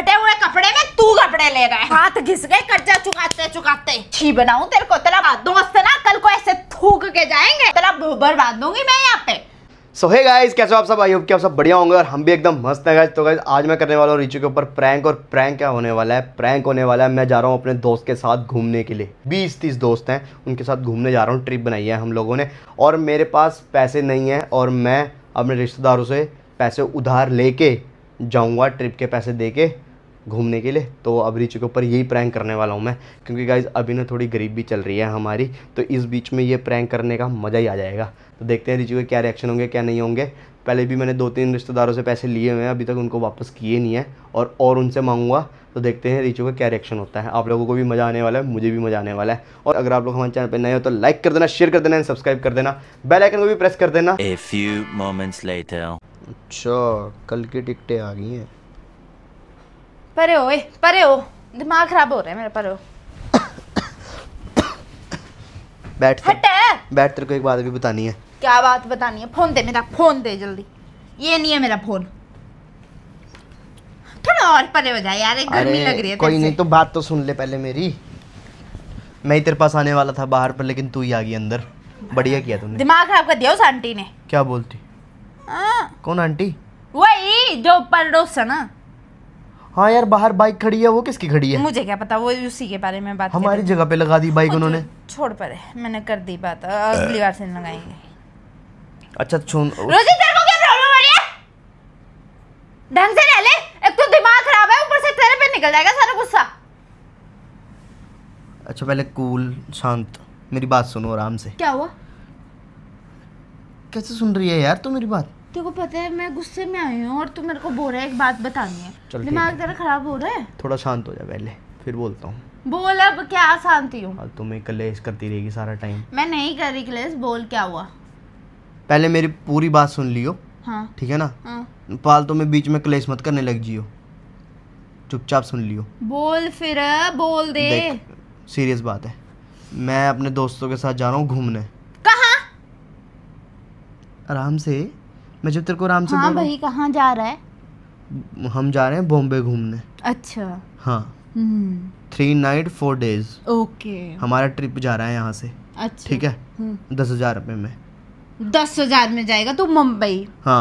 फटे हुए कपड़े में तू कपड़े ले गए हाथ घिस गए कर्जा चुकाते चुकाते छी बनाऊ तेरे को तेरा दोस्त ना कल को ऐसे थूक के जाएंगे तेरा बर्बाद दूंगी मैं यहाँ पे सो है गाइज कैसे हो आप सब आई होप कि आप सब बढ़िया होंगे और हम भी एकदम मस्त हैं गाइज तो गाइज आज मैं करने वाला हूँ रिचू के ऊपर प्रैंक और प्रैंक क्या होने वाला है प्रैंक होने वाला है मैं जा रहा हूँ अपने दोस्त के साथ घूमने के लिए 20-30 दोस्त हैं उनके साथ घूमने जा रहा हूँ ट्रिप बनाई है हम लोगों ने और मेरे पास पैसे नहीं हैं और मैं अपने रिश्तेदारों से पैसे उधार ले कर ट्रिप के पैसे दे घूमने के लिए तो अब रिचू के ऊपर यही प्रैंक करने वाला हूँ मैं क्योंकि गाइज अभी ना थोड़ी गरीबी चल रही है हमारी तो इस बीच में ये प्रैंक करने का मज़ा ही आ जाएगा तो देखते हैं रिचू के क्या रिएक्शन होंगे क्या नहीं होंगे पहले भी मैंने दो तीन रिश्तेदारों से पैसे लिए हुए हैं अभी तक उनको वापस किए नहीं है और और उनसे मांगूंगा तो देखते हैं रिचू का क्या रिएक्शन होता है आप लोगों को भी मज़ा आने वाला है मुझे भी मज़ा आने वाला है और अगर आप लोग हमारे चैनल पर नए हो तो लाइक कर देना शेयर कर देना एंड सब्सक्राइब कर देना बेलाइकन को भी प्रेस कर देना अच्छा कल की टिकटें आ गई हैं परे हो ए परे हो दिमाग खराब हो रहा है मेरा परे हो बैठ हट बैठ तेरे को एक बात भी बतानी है क्या बात बतानी है फोन दे मेरा फोन दे जल्दी ये नहीं है मेरा फोन थोड़ा और परे हो जाए यार एक गर्मी लग रही है कोई नहीं तो बात तो सुन ले पहले मेरी मैं ही तेरे पास आने वाला था बाहर पर लेकिन तू ही आ गई अंदर बढ़िया किया तूने दिमाग खराब कर दिया उस आंटी ने क्या बोलती आ, हाँ। कौन आंटी वही जो पड़ोस है ना हाँ यार बाहर बाइक खड़ी है वो किसकी खड़ी है मुझे क्या पता वो उसी के बारे में बात हमारी जगह पे लगा दी बाइक उन्होंने छोड़ पर मैंने कर दी बात अगली बार से लगाएंगे अच्छा छून रोजी तेरे को क्या प्रॉब्लम हो रही है ढंग से रह ले एक तो दिमाग खराब है ऊपर से तेरे पे निकल जाएगा सारा गुस्सा अच्छा पहले कूल शांत मेरी बात सुनो आराम से क्या हुआ कैसे सुन रही है यार तू मेरी बात तेरे को पता है मैं गुस्से में आई हूँ और तू मेरे को बोल रहा है एक बात बतानी है दिमाग तेरा खराब हो रहा है थोड़ा शांत हो जा पहले फिर बोलता हूँ बोल अब क्या शांति हूँ तुम्हें क्लेश करती रहेगी सारा टाइम मैं नहीं कर रही क्लेश बोल क्या हुआ पहले मेरी पूरी बात सुन लियो हाँ ठीक है ना हाँ। फालतू तो में बीच में क्लेश मत करने लग जियो चुपचाप सुन लियो बोल फिर बोल दे सीरियस बात है मैं अपने दोस्तों के साथ जा रहा हूँ घूमने कहा आराम से मैं जब तेरे को आराम से हाँ भाई कहाँ जा रहा है हम जा रहे हैं बॉम्बे घूमने अच्छा हाँ three night four days okay हमारा ट्रिप जा रहा है यहाँ से अच्छा ठीक है हम्म। दस हजार रुपये में दस हजार में जाएगा तू तो मुंबई हाँ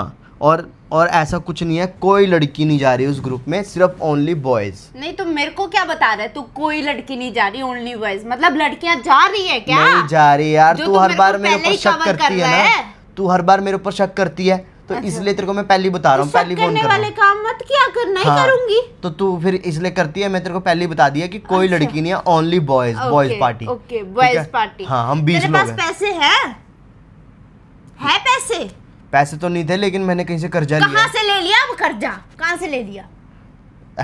और और ऐसा कुछ नहीं है कोई लड़की नहीं जा रही उस ग्रुप में सिर्फ ओनली बॉयज नहीं तो मेरे को क्या बता रहा है तू कोई लड़की नहीं जा रही ओनली बॉयज मतलब लड़कियां जा रही है क्या नहीं जा रही यार तू हर बार मेरे को शक करती है ना तू हर बार मेरे ऊपर शक करती है तो अच्छा। इसलिए तेरे को मैं पहली बता रहा हूँ तो पहली फोन कर वाले काम मत क्या कर नहीं हाँ, करूंगी तो तू फिर इसलिए करती है मैं तेरे को पहले बता दिया कि कोई अच्छा। लड़की नहीं है only boys boys party okay boys party हाँ हम बीस लोग हैं पैसे हैं है पैसे पैसे तो नहीं थे लेकिन मैंने कहीं से कर्जा लिया कहाँ से ले लिया अब कर्जा कहाँ से ले लिया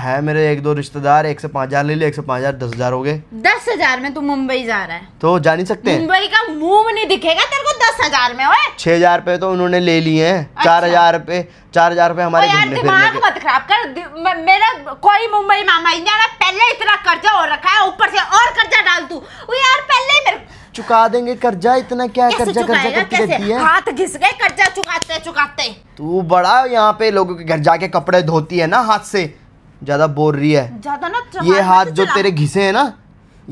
है मेरे एक दो रिश्तेदार एक से पाँच हजार ले लिया एक से पाँच हजार दस हजार हो गए दस हजार में तू मुंबई जा रहा है तो जा नहीं सकते मुंबई का मुंह नहीं दिखेगा तेरे को दस हजार में छह हजार रूपए तो उन्होंने ले लिए हैं अच्छा। चार हजार रूपए चार हजार रूपए हमारे यार दिमाग मत खराब कर मेरा कोई मुंबई मामा ही नहीं पहले इतना कर्जा हो रखा है ऊपर से और कर्जा डाल तू यार पहले मेरे चुका देंगे कर्जा इतना क्या कर्जा कर्जा करती रहती है हाथ घिस गए कर्जा चुकाते चुकाते तू बड़ा यहाँ पे लोगों के घर जाके कपड़े धोती है ना हाथ से ज्यादा बोर रही है ज्यादा ना ये हाथ तो जो तेरे घिसे है ना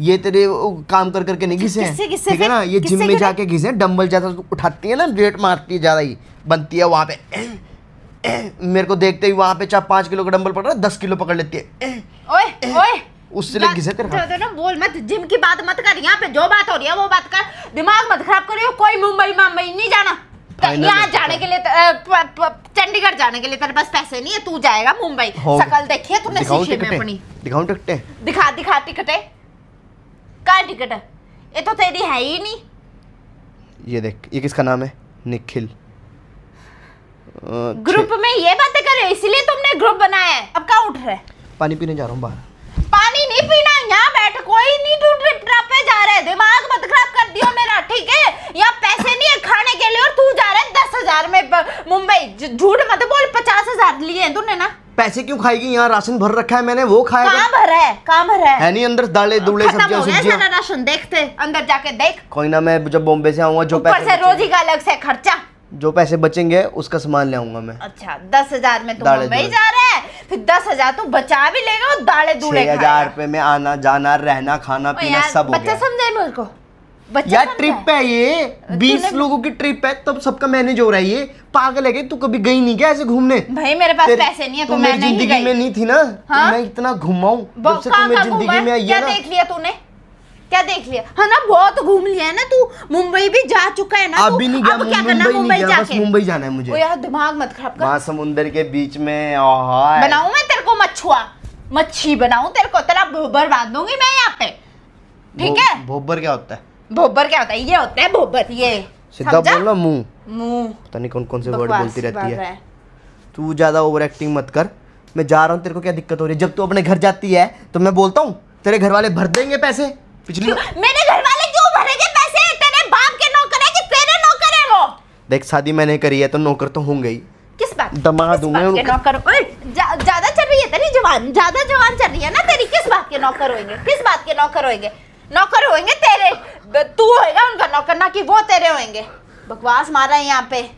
ये तेरे काम कर करके नहीं घिसे हैं ठीक है ना ये जिम में जाके घिसे डंबल ज्यादा उठाती है ना वेट मारती है ज्यादा ही बनती है वहां पे ए, ए, मेरे को देखते ही वहां पे चार पांच किलो का डंबल पड़ रहा है दस किलो पकड़ लेती है ए, ओए, ओए, उससे ले घिसे तेरे तो- तो ना बोल मत जिम की बात मत कर यहाँ पे जो बात हो रही है वो बात कर दिमाग मत खराब करियो कोई मुंबई मुंबई नहीं जाना तो यहाँ जाने के लिए चंडीगढ़ जाने के लिए तेरे पास पैसे नहीं है तू जाएगा मुंबई सकल देखिए तूने शीशे में दिखाऊं टिकटें दिखा दिखा टिकटें क्या टिकट है ये तो तेरी है ही नहीं ये देख ये किसका नाम है निखिल ग्रुप में ये बातें कर रहे इसलिए तुमने ग्रुप बनाया है अब कहाँ उठ रहे पानी पीने जा रहा हूँ बाहर पानी नहीं पीना यहाँ बैठ कोई नहीं टूट ट्रिप पे जा रहे दिमाग मत खराब कर दियो मेरा ठीक है झूठ मत बोल पचास हजार लिए तूने ना पैसे क्यों खाएगी यहाँ राशन भर रखा है मैंने वो खाया कहाँ भर है कहाँ भर है है नहीं अंदर दाले दूल्हे सब्जियां सब्जियां सारा राशन देखते अंदर जाके देख कोई ना मैं जब बॉम्बे से आऊंगा जो पैसे रोजी का अलग से खर्चा जो पैसे बचेंगे उसका सामान ले आऊंगा मैं अच्छा दस हजार में तू मुंबई जा रहा है फिर दस हजार तू बचा भी लेगा और दाले दूल्हे हजार रुपए में आना जाना रहना खाना पीना सब बच्चा समझाए मुझको यार ट्रिप है ये बीस लोगों की ट्रिप है तब सबका मैनेज हो रहा है ये पागल है तू कभी गई नहीं क्या ऐसे घूमने भाई मेरे पास पैसे नहीं है तो मैं नहीं जिंदगी में नहीं थी ना तो हाँ? तो मैं इतना घुमाऊं जब से तुम्हें जिंदगी में आई है ना देख लिया तूने क्या देख लिया हाँ ना बहुत घूम लिया है ना तू मुंबई भी जा चुका है ना अभी नहीं गया अब क्या करना मुंबई जाके मुंबई जाना है मुझे ओ यार दिमाग मत खराब कर समुंदर के बीच में बनाऊ मैं तेरे को मछुआ मच्छी बनाऊ तेरे को तेरा भोबर बांध दूंगी मैं यहाँ पे ठीक है भोबर क्या होता है भोबर क्या होता है ये होता है भोबर ये सीधा बोलना मुंह मुंह पता नहीं कौन कौन से वर्ड बोलती रहती है तू ज्यादा ओवर एक्टिंग मत कर मैं जा रहा हूँ तेरे को क्या दिक्कत हो रही है जब तू अपने घर जाती है तो मैं बोलता हूँ तेरे घर वाले भर देंगे पैसे पिछली मेरे घर वाले क्यों भरेंगे पैसे तेरे बाप के नौकर है कि तेरे नौकर है वो देख शादी मैंने करी है तो नौकर तो होंगे ही किस बात दमा दूंगा उनके नौकर ज्यादा चल रही है तेरी जवान ज्यादा जवान चल रही है ना तेरी किस बात के नौकर होंगे किस बात के नौकर होंगे नौकर होंगे तेरे तू होएगा उनका नौकर ना कि वो तेरे होंगे बकवास मारा है यहाँ पे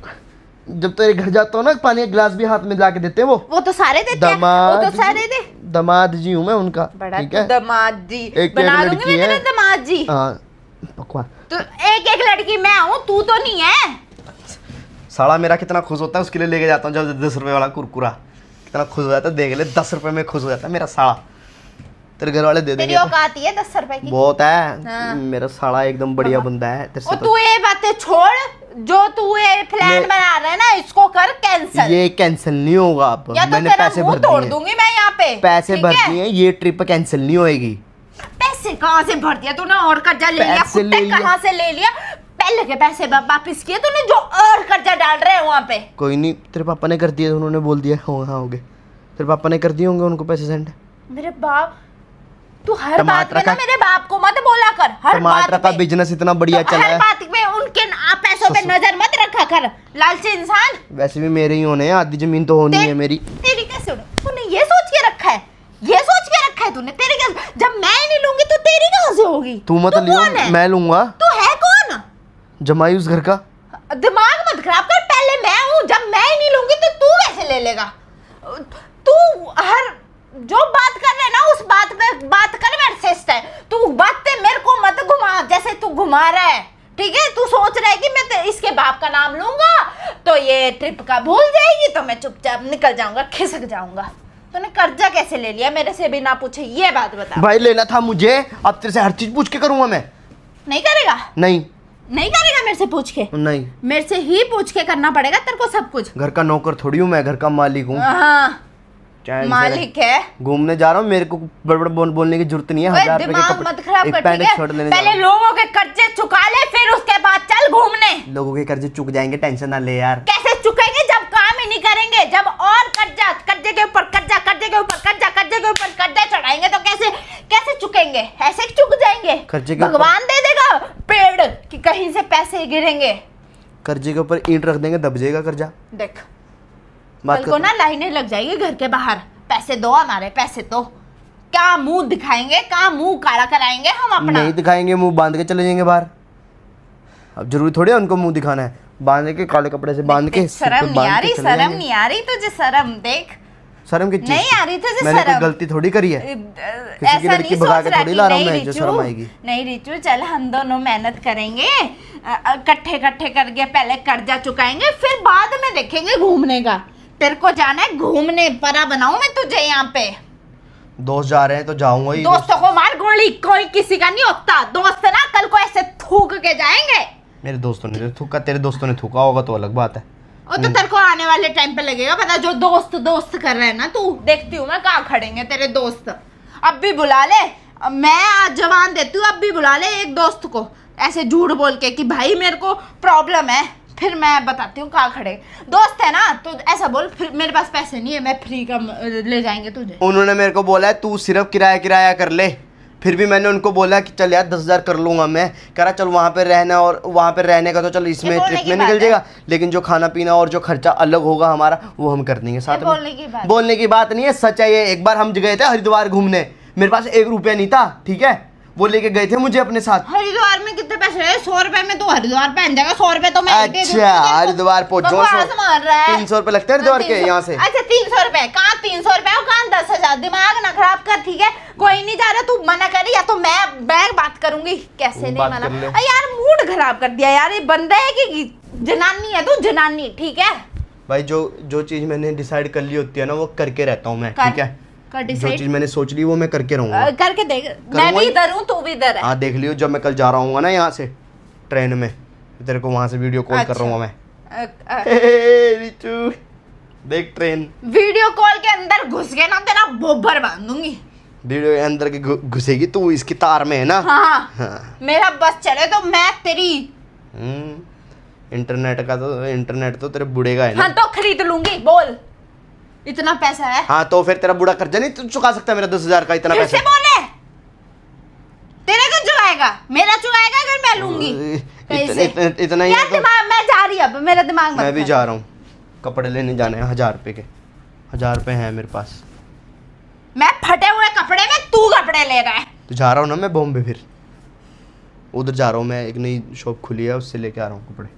जब तेरे घर जाता हूँ ना पानी का गिलास भी हाथ में जाके देते हैं वो वो तो सारे देते दमाद वो तो सारे दे दमाद जी हूँ मैं उनका ठीक है दमाद जी एक बना एक लड़की है दमाद जी हाँ पकवान तो एक एक लड़की मैं हूँ तू तो नहीं है साला मेरा कितना खुश होता है उसके लिए लेके जाता हूँ जब दस रुपए वाला कुरकुरा कितना खुश हो जाता है देख ले दस रुपए में खुश हो जाता है मेरा साला तेरे घर वाले दे देंगे तेरी औकात ही है दस रुपए की बहुत है हाँ। मेरा साला एकदम बढ़िया हाँ। बंदा है तेरे से तो तू ये बातें छोड़ जो तू ये प्लान बना रहा है ना इसको कर कैंसिल ये कैंसिल नहीं होगा अब तो मैंने पैसे भर दिए तोड़ दूंगी मैं यहाँ पे पैसे भर दिए ये ट्रिप कैंसिल नहीं होगी पैसे कहाँ से भर दिया तूने और कर्जा ले लिया कुत्ते कहाँ से ले लिया पहले के पैसे वापस किए तूने जो और कर्जा डाल रहे हैं वहाँ पे कोई नहीं तेरे पापा ने कर दिया उन्होंने बोल दिया हाँ, हाँ हो गए तेरे पापा ने कर दिए होंगे उनको पैसे सेंड मेरे बाप तू हर बात में ना मेरे बाप को मत बोला कर हर बात का बिजनेस इतना बढ़िया तो चला हर है बात में उनके पैसों पे नजर मत रखा कर लालची इंसान वैसे भी मेरे ही होने हैं आधी जमीन तो होनी है मेरी तेरी क्या कैसे तूने ये सोच के रखा है ये सोच के रखा है तूने तेरी क्या जब मैं नहीं लूंगी तो तेरी कहां से होगी तू मत लियो मैं लूंगा तू है कौन जमाई उस घर का दिमाग मत खराब कर पहले मैं हूँ जब मैं ही नहीं लूंगी तो तू कैसे ले लेगा तू हर जो बात कर रहे ना उस बात में बात कर मेरे है तू बात मेरे को मत घुमा जैसे तू घुमा रहा है ठीक है तू सोच रहा है कि मैं इसके बाप का नाम लूंगा तो ये ट्रिप का भूल जाएगी तो मैं चुपचाप निकल जाऊंगा खिसक जाऊंगा तूने कर्जा कैसे ले लिया मेरे से बिना पूछे ये बात बता भाई लेना था मुझे अब तेरे से हर चीज पूछ के करूंगा मैं नहीं करेगा नहीं नहीं करेगा मेरे से पूछ के नहीं मेरे से ही पूछ के करना पड़ेगा तेरे को सब कुछ घर का नौकर थोड़ी हूँ मैं घर का मालिक हूँ हाँ मालिक है घूमने जा रहा हूँ मेरे को बड़े बोल बोलने की जरूरत नहीं है हजार दिमाग मत खराब कर पैंट पहले लोगों के कर्जे चुका ले फिर उसके बाद चल घूमने लोगों के कर्जे चुक जाएंगे टेंशन ना ले यार कैसे चुकेंगे जब काम ही नहीं करेंगे जब और कर्जा कर्जे के ऊपर कर्जा कर्जे के ऊपर कर्जा कर्जे के ऊपर कर्जा चढ़ाएंगे तो कैसे कैसे चुकेंगे ऐसे चुक जाएंगे कर्जे भगवान दे देगा पेड़ की कहीं से पैसे गिरेंगे कर्जे के ऊपर ईंट रख देंगे दब जाएगा कर्जा देख बात कल को ना लाइनें लग जाएगी घर के बाहर पैसे दो हमारे पैसे तो क्या मुंह दिखाएंगे क्या मुंह काला कराएंगे हम अपना नहीं दिखाएंगे मुंह बांध के चले जाएंगे बाहर अब जरूरी थोड़ी है उनको मुंह दिखाना है बांध के काले कपड़े से बांध के शर्म नहीं आ रही शर्म नहीं आ रही तुझे शर्म देख शर्म की नहीं आ रही थी मैंने कोई गलती थोड़ी करी है किसी की लड़की भगा के थोड़ी ला रहा हूँ मैं जो शर्म आएगी नहीं रिचू चल हम दोनों मेहनत करेंगे इकट्ठे इकट्ठे करके पहले कर्जा चुकाएंगे फिर बाद में देखेंगे घूमने का तेरे को जाना है घूमने परा बनाऊ मैं तुझे यहाँ पे दोस्त जा रहे हैं तो जाऊंगा ही दोस्तों को मार गोली कोई किसी का नहीं होता दोस्त ना कल को ऐसे थूक के जाएंगे मेरे दोस्तों ने थूका तेरे दोस्तों ने थूका होगा तो अलग बात है और तो तेरे को आने वाले टाइम पे लगेगा पता जो दोस्त दोस्त कर रहे हैं ना तू देखती हूँ मैं कहाँ खड़ेंगे तेरे दोस्त अब भी बुला ले मैं आज जवान देती हूँ अब भी बुला ले एक दोस्त को ऐसे झूठ बोल के कि भाई मेरे को प्रॉब्लम है फिर मैं बताती हूँ कहाँ खड़े दोस्त है ना तो ऐसा बोल फिर मेरे पास पैसे नहीं है मैं फ्री का ले जाएंगे तुझे उन्होंने मेरे को बोला है तू सिर्फ किराया किराया कर ले फिर भी मैंने उनको बोला कि चल यार दस हज़ार कर लूँगा मैं करा चल वहाँ पर रहना और वहाँ पर रहने का तो चल इसमें ट्रिप में निकल जाएगा लेकिन जो खाना पीना और जो खर्चा अलग होगा हमारा वो हम कर देंगे साथ में बोलने की बात बोलने की बात नहीं है सच है ये एक बार हम गए थे हरिद्वार घूमने मेरे पास एक रुपया नहीं था ठीक है वो लेके गए थे मुझे अपने साथ हरिद्वार में कितने पैसे है सौ रुपए में तो हरिद्वार पहन जाएगा सौ रुपए तो मैं अच्छा हरिद्वार तीन सौ रुपए लगते हैं हरिद्वार के यहाँ से अच्छा तीन सौ रुपए कहाँ तीन सौ रुपए कहाँ दस हजार दिमाग ना खराब कर ठीक है कोई नहीं जा रहा तू मना कर या तो मैं मैं बात करूंगी कैसे नहीं मना यार मूड खराब कर दिया यार ये बंदा है की जनानी है तू जनानी ठीक है भाई जो जो चीज मैंने डिसाइड कर ली होती है ना वो करके रहता हूँ मैं ठीक है जो चीज मैंने सोच ली वो मैं करके रहूंगा करके देख मैं भी इधर हूँ तू भी इधर है हाँ देख लियो जब मैं कल जा रहा हूँ ना यहाँ से ट्रेन में तेरे को वहां से वीडियो कॉल अच्छा। कर रहा हूँ मैं रिचू देख ट्रेन वीडियो कॉल के अंदर घुस गए ना तेरा बोबर बांधूंगी वीडियो के अंदर की घुसेगी तू इसकी तार में है ना हाँ, हाँ।, हाँ। मेरा बस चले तो मैं तेरी इंटरनेट हम्म, का तो इंटरनेट तो तेरे बुढ़ेगा है ना हाँ तो खरीद लूंगी बोल इतना पैसा है हाँ तो फिर तेरा बूढ़ा कर्जा नहीं तू चुका सकता मेरा दस हजार का इतना पैसा बोले तेरे को चुकाएगा मेरा चुकाएगा अगर मैं लूंगी इतना ही तो- मैं जा रही अब मेरा दिमाग मैं भी जा रहा हूँ कपड़े लेने जाने हैं हजार रुपए के हजार रुपए हैं मेरे पास मैं फटे हुए कपड़े में तू कपड़े ले रहा है तो जा रहा हूँ ना मैं बॉम्बे फिर उधर जा रहा हूँ मैं एक नई शॉप खुली है उससे लेके आ रहा हूँ कपड़े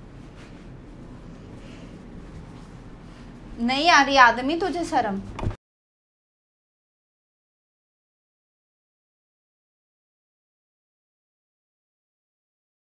नहीं आ रही आदमी तुझे शर्म